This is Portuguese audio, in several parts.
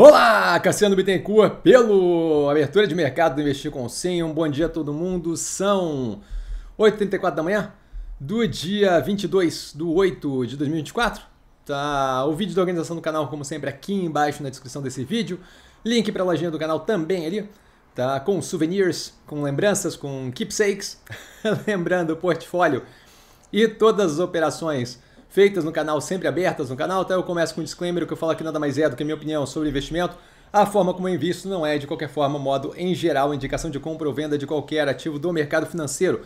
Olá, Cassiano Bittencourt, pelo Abertura de Mercado do Investir com 100. Um bom dia a todo mundo. São 8h34 da manhã do dia 22 de 8 de 2024. Tá, o vídeo da organização do canal, como sempre, aqui embaixo na descrição desse vídeo. Link para a lojinha do canal também ali, tá? Com souvenirs, com lembranças, com keepsakes, lembrando o portfólio e todas as operações feitas no canal, sempre abertas no canal. Então eu começo com um disclaimer, que eu falo que nada mais é do que a minha opinião sobre investimento. A forma como eu invisto não é, de qualquer forma, modo em geral, indicação de compra ou venda de qualquer ativo do mercado financeiro.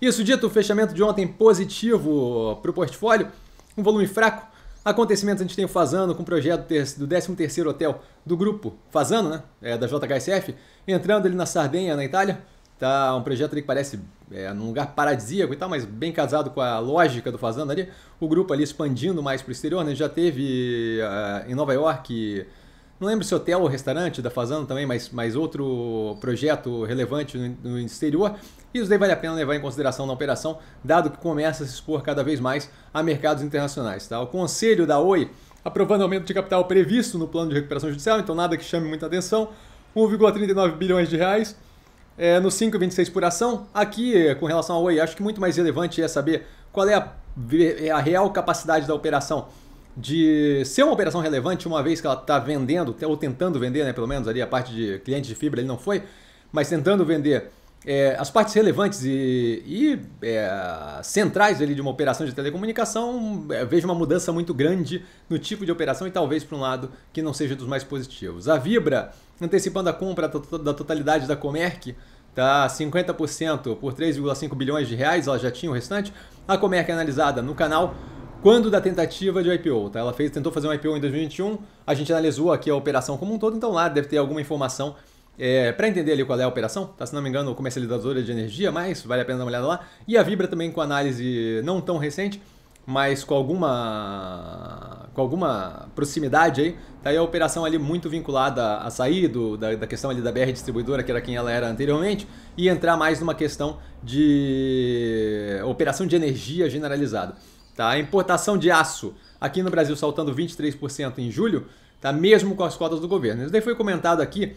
Isso dito, o fechamento de ontem positivo para o portfólio, um volume fraco. Acontecimentos a gente tem o Fazano com o projeto do 13 hotel do grupo Fazano, né? É, da JHSF, entrando ali na Sardenha, na Itália tá um projeto ali que parece é, num lugar paradisíaco e tal, mas bem casado com a lógica do Fazenda ali. O grupo ali expandindo mais para o exterior, né? Já teve uh, em Nova York, não lembro se hotel ou restaurante da Fazenda também, mas, mas outro projeto relevante no, no exterior. E isso daí vale a pena levar em consideração na operação, dado que começa a se expor cada vez mais a mercados internacionais. Tá? O conselho da Oi aprovando o aumento de capital previsto no plano de recuperação judicial, então nada que chame muita atenção. 1,39 bilhões de reais é, no 5,26 por ação, aqui com relação ao Oi, acho que muito mais relevante é saber qual é a, é a real capacidade da operação de ser uma operação relevante, uma vez que ela está vendendo, ou tentando vender, né, pelo menos ali a parte de cliente de fibra ele não foi, mas tentando vender é, as partes relevantes e, e é, centrais ali de uma operação de telecomunicação, é, vejo uma mudança muito grande no tipo de operação e talvez para um lado que não seja dos mais positivos. A Vibra antecipando a compra da totalidade da Comerc, tá 50% por 3,5 bilhões de reais, ela já tinha o restante. A Comerc é analisada no canal quando da tentativa de IPO, tá? Ela fez, tentou fazer um IPO em 2021, a gente analisou aqui a operação como um todo, então lá deve ter alguma informação é, para entender ali qual é a operação, tá? Se não me engano, comercializadora de energia, mas vale a pena dar uma olhada lá. E a Vibra também com análise não tão recente, mas com alguma com alguma proximidade aí. Daí tá a operação ali muito vinculada a sair do, da, da, questão ali da BR distribuidora, que era quem ela era anteriormente, e entrar mais numa questão de operação de energia generalizada. Tá? A importação de aço aqui no Brasil saltando 23% em julho, tá? mesmo com as cotas do governo. Isso daí foi comentado aqui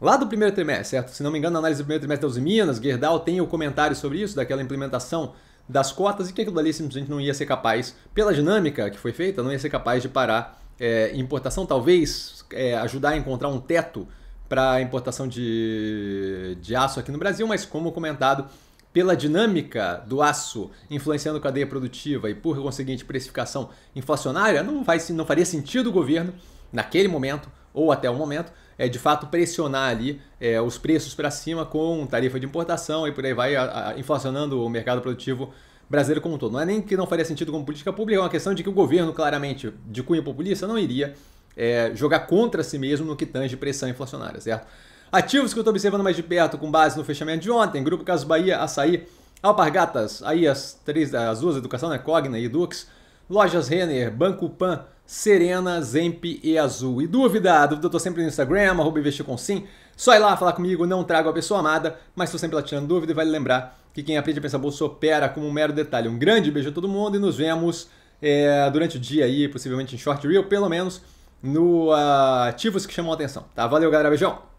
lá do primeiro trimestre, certo? Se não me engano, na análise do primeiro trimestre da Minas, Gerdau tem o um comentário sobre isso, daquela implementação das cotas e que aquilo ali simplesmente não ia ser capaz, pela dinâmica que foi feita, não ia ser capaz de parar é, importação, talvez é, ajudar a encontrar um teto para a importação de, de aço aqui no Brasil, mas como comentado, pela dinâmica do aço influenciando a cadeia produtiva e por conseguinte precificação inflacionária, não, faz não faria sentido o governo, naquele momento ou até o momento, é, de fato pressionar ali é, os preços para cima com tarifa de importação e por aí vai a, a, inflacionando o mercado produtivo brasileiro como um todo. Não é nem que não faria sentido como política pública, é uma questão de que o governo, claramente, de cunho populista, não iria é, jogar contra si mesmo no que tange pressão inflacionária, certo? Ativos que eu estou observando mais de perto com base no fechamento de ontem, Grupo Caso Bahia, Açaí, Alpargatas, aí as três, as duas, Educação, né? Cogna e Dux, Lojas Renner, Banco Pan, Serena, Zemp e Azul. E dúvida? Dúvida eu tô sempre no Instagram, arroba investir com sim. Só ir lá falar comigo, não trago a pessoa amada, mas estou sempre lá tirando dúvida e vale lembrar que quem aprende a pensar bolsa opera como um mero detalhe. Um grande beijo a todo mundo e nos vemos é, durante o dia aí, possivelmente em short reel, pelo menos no uh, ativos que chamam a atenção. Tá? Valeu, galera. Beijão!